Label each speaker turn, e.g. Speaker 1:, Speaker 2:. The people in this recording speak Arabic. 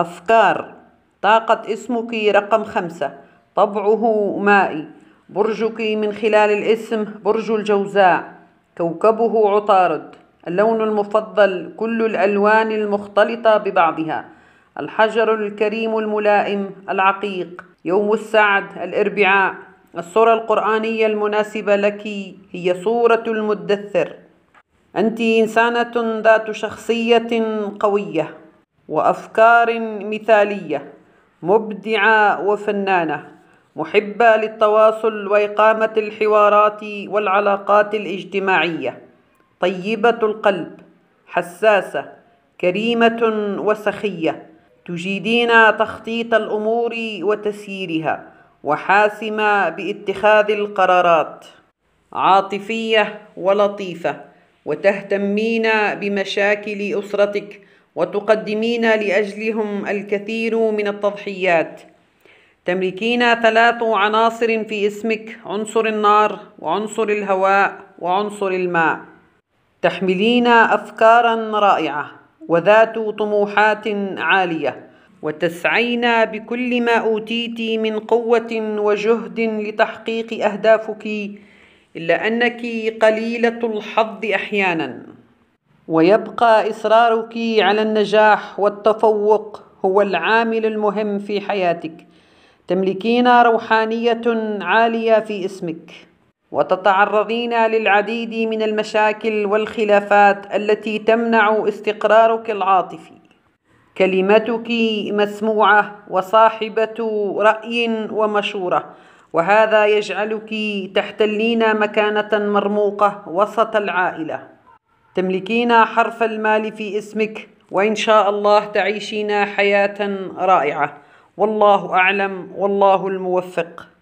Speaker 1: أفكار طاقة اسمك رقم خمسة طبعه مائي برجك من خلال الاسم برج الجوزاء كوكبه عطارد اللون المفضل كل الألوان المختلطة ببعضها الحجر الكريم الملائم العقيق يوم السعد الأربعاء الصورة القرآنية المناسبة لك هي صورة المدثر أنت إنسانة ذات شخصية قوية وأفكار مثالية مبدعة وفنانة محبة للتواصل وإقامة الحوارات والعلاقات الاجتماعية طيبة القلب حساسة كريمة وسخية تجيدين تخطيط الأمور وتسييرها وحاسمة باتخاذ القرارات عاطفية ولطيفة وتهتمين بمشاكل أسرتك وتقدمين لاجلهم الكثير من التضحيات تملكين ثلاث عناصر في اسمك عنصر النار وعنصر الهواء وعنصر الماء تحملين افكارا رائعه وذات طموحات عاليه وتسعين بكل ما اوتيت من قوه وجهد لتحقيق اهدافك الا انك قليله الحظ احيانا ويبقى إصرارك على النجاح والتفوق هو العامل المهم في حياتك تملكين روحانية عالية في اسمك وتتعرضين للعديد من المشاكل والخلافات التي تمنع استقرارك العاطفي كلمتك مسموعة وصاحبة رأي ومشورة وهذا يجعلك تحتلين مكانة مرموقة وسط العائلة تملكين حرف المال في اسمك وإن شاء الله تعيشين حياة رائعة والله أعلم والله الموفق